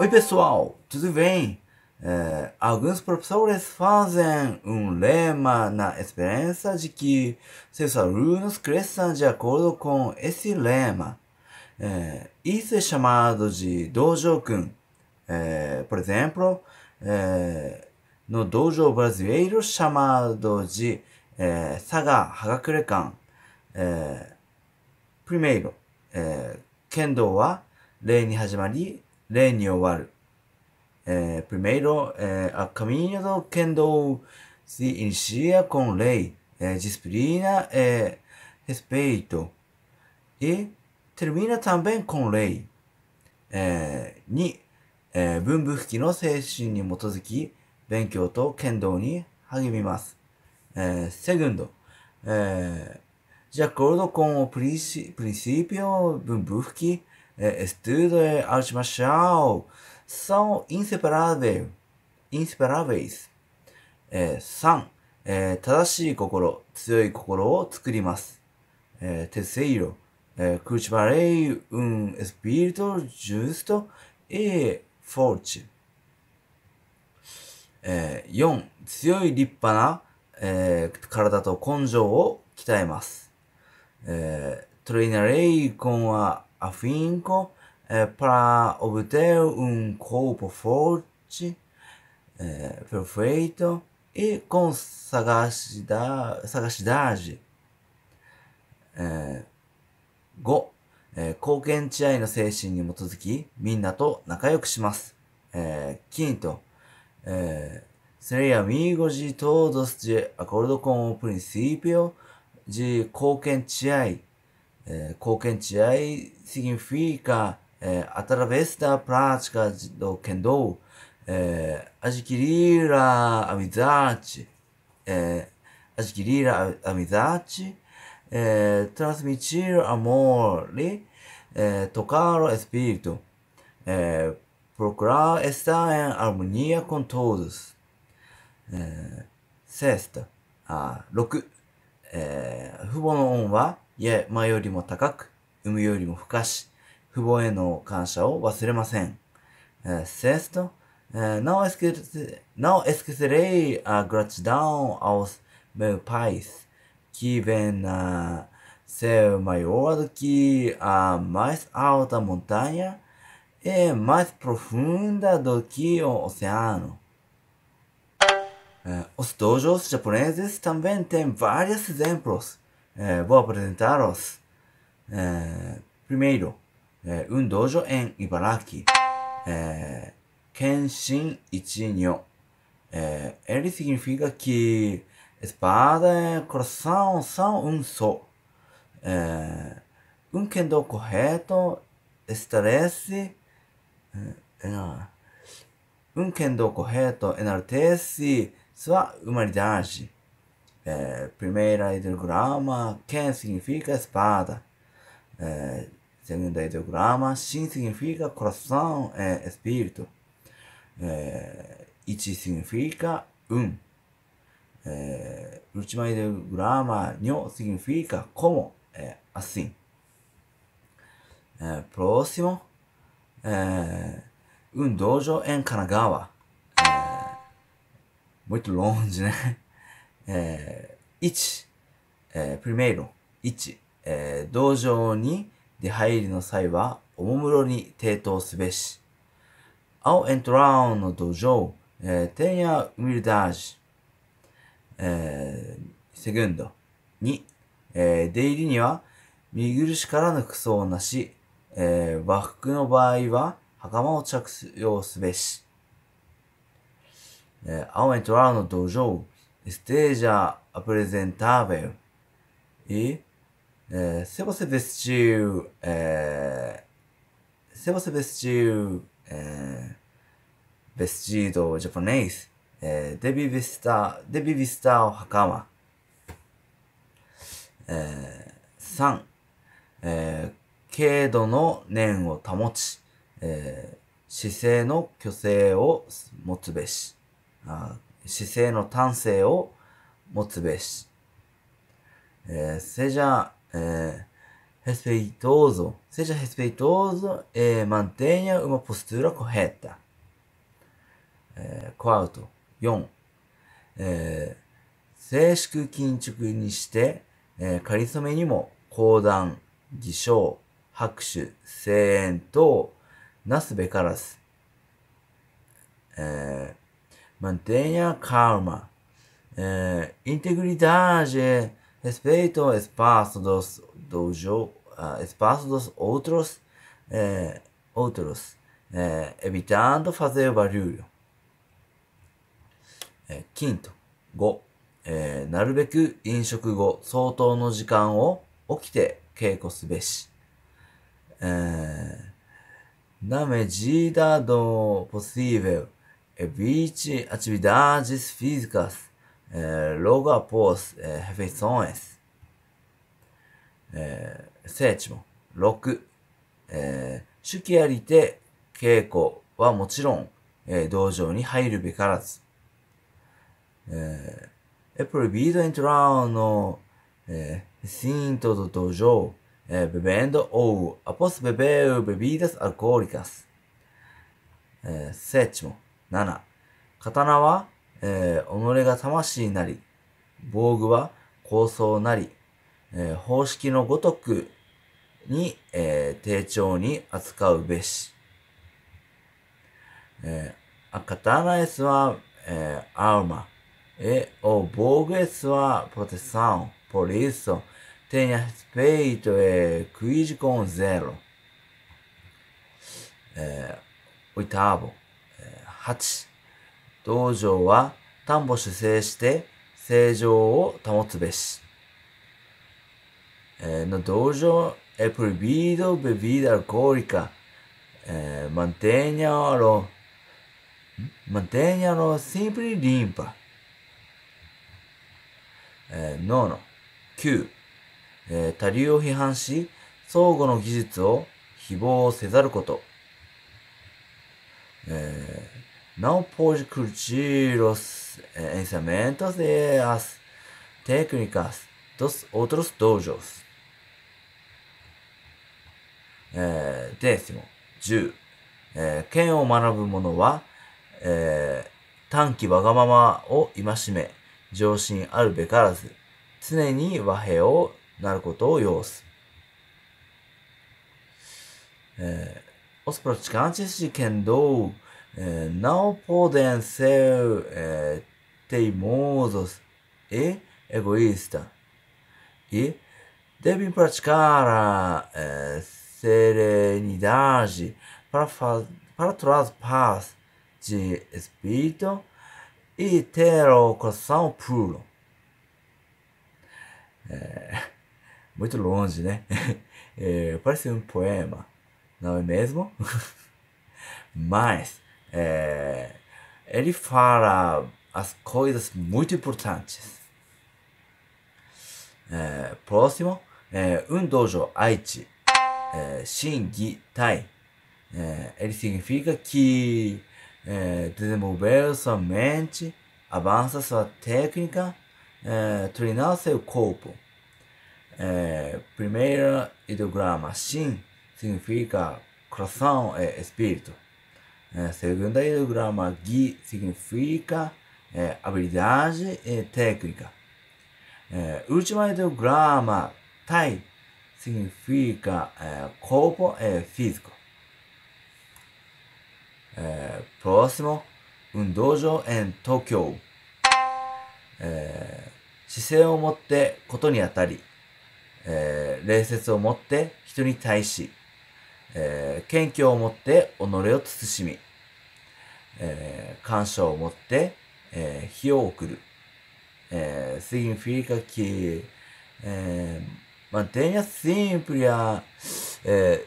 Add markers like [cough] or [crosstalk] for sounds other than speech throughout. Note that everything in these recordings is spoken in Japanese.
Oi pessoal, tudo bem? É, alguns professores fazem um lema na esperança de que seus alunos cresçam de acordo com esse lema. É, isso é chamado de dojo-kun. É, por exemplo, é, no dojo brasileiro chamado de é, Saga Hagakure-kan. É, primeiro, é, Kendo wa lei, ni hajimari leño wal. Eh, primero, eh, el camino del kendo se inicia con ley, eh, disciplina e respeito. Y termina también con ley. Eh, 2、えー、文武復帰の精神に基づき、勉強と剣道に励みます。えー、セグンド、えー、ジャコルドコンをプリシプリシーピオ文武復帰 eh, estude artes marcial são inseparáveis. inseparáveis. えー、3、えー、正しい心、強い心を作ります。えー、terceiro, eh, cultivarei um espírito justo e forte. えー、4、強い立派な、えー、体と根性を鍛えます。えー、treinarei com a afinco eh, para obter um corpo forte, eh, perfeito e com sagacidade. sagacidade. Eh, 5、えー、貢献治愛の精神に基づき、みんなと仲良くします。えー、quinto, eh, serei amigo de todos de acordo com o princípio de 貢献治愛。é, Koken Jiai significa, é, através da prática do Kendo, é, adquirir a amizade, é, adquirir a amizade, é, transmitir amor, né? é, tocar o espírito, é, procurar estar em harmonia com todos. É, sexta, ah, 6. 父母の恩は家前よりも高く、産むよりも深し、父母への感謝を忘れません。Uh, sexto, uh, não, esquecer, não esquecerei a gratidão aos meus pais, que vêm a ser maior do que a mais alta montanha e mais profunda do que o oceano. Uh, os dojos japoneses também têm vários exemplos. Eh, vou apresentaros é, eh, primeiro eh, um dojo em Ibaraki, Kenshin Ichinyo. É, ele significa que espada, coração são um só. É, um kendo correto estarece. um kendo correto enaltece sua humanidade. É, primeira ideograma, Ken significa espada. É, segunda ideograma, Shin significa coração, é, espírito. É, ichi significa um. É, última ideograma, Nyo significa como, é, assim. É, próximo, é, um dojo em Kanagawa. É, muito longe, né? えー、1、えー、プリメイロ、1、えー、道場に出入りの際は、おもむろに抵当すべし。青エントラウンの道場、dojo, eh, tenha h u m i 2、えー、出入りには、見苦しからぬ服装なし、えー、和服の場合は、袴を着用すべし。えー、青ントラウの道場、esteja apresentável e é, se você vestiu é, se você vestiu é, vestido japonês é, deve vestar deve vestar o hakama えー、3、えー、軽度の念を保ち、えー、姿勢の虚勢を持つべし。あ姿勢の端正を持つべし。えー、せじゃ、えー、へすぺいどうぞ。せじゃへすぺいどうぞ。えー、まんてんやうまポストゥーラコヘッタ。えこあうと、ト。4。えー、静粛緊縮にして、えかりそめにも、講談、偽証、拍手、声援等、なすべからす。えー、Mantenha calma. É, integridade, respeito ao espaço dos, do jo, uh, espaço dos outros, é, outros é, evitando fazer barulho. É, quinto, 5、えー、なるべく飲食後相当の時間を起きて稽古すべし。えー、なめじだどポシーベル。20 atividades físicas, é, logo após é, refeições. É, sétimo, 6、えー、手記ありて稽古はもちろん、えー、道場に入るべからず。えー、é proibido entrar no、えー、recinto do dojo、えー、bebendo ou após beber bebidas alcoólicas。えー、sétimo、刀は、えー、己が魂なり、防具は構想なり、えー、方式のごとくに、えー、丁重に扱うべし。えー、あ刀 S は、えー、アウマ。えお、防具 S はポテサン、ポリッソ。てんやスペイトへ、クイジコンゼロ。えー、おいたぼ。8道場は担保主制して正常を保つべし。の道場エプリビードベビーダルコーリカマンテーニャーロマンテーニャーロシンプリリンパノノ9他流を批判し相互の技術を誹謗せざること、えー Não pode curtir os ensinamentos e as técnicas dos outros dojos. えー、デーシモン10、えー、剣を学ぶ者は、えー、短期わがままを戒め、上心あるべからず、常に和平をなることを要す。えー、os praticantes de Kendo É, não podem ser é, teimosos e egoístas e devem praticar a é, serenidade para, faz, para trazer paz de espírito e ter o coração puro. É, muito longe, né? [laughs] É, parece um poema, não é mesmo? [laughs] Mas é, ele fala as coisas muito importantes. É, próximo, é, um dojo Aichi, é, Shingi Tai. É, ele significa que é, desenvolver sua mente, avança sua técnica, é, treinar seu corpo. É, primeiro ideograma, Shin, significa coração e é, espírito. A segunda ideograma GUI significa é, habilidade e técnica. É, última ideograma TAI significa é, corpo e físico. É, próximo, um dojo em Tokyo. É、姿勢を持ってことにあたり、えー、礼節を持って人に対し、え謙虚を持って己を慎み、え感謝を持って、え火を送る。すぎんふりかき、まてんやすんぷりゃ、し、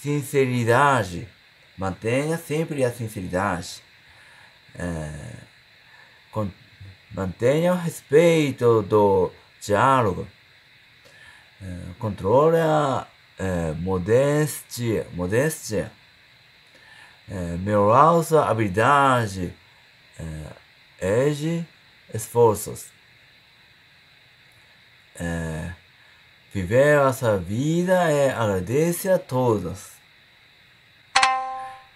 しんせりだし、まてんやすんぷりゃしんせりだし、まてんやすんぷりゃしんせりだし、まてんやすんぷりゃしんせりだ eh, controla modéstia, modéstia eh, eh melhorza habilidade, eh, esforços. Eh, viver essa vida é agradecer a todos.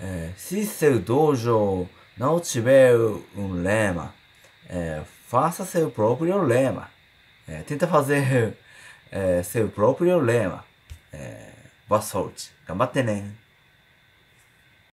É, se seu dojo não tiver um lema, é, faça seu próprio lema. É, tenta fazer É, seu próprio lema. É, boa sorte. Gambatte nen.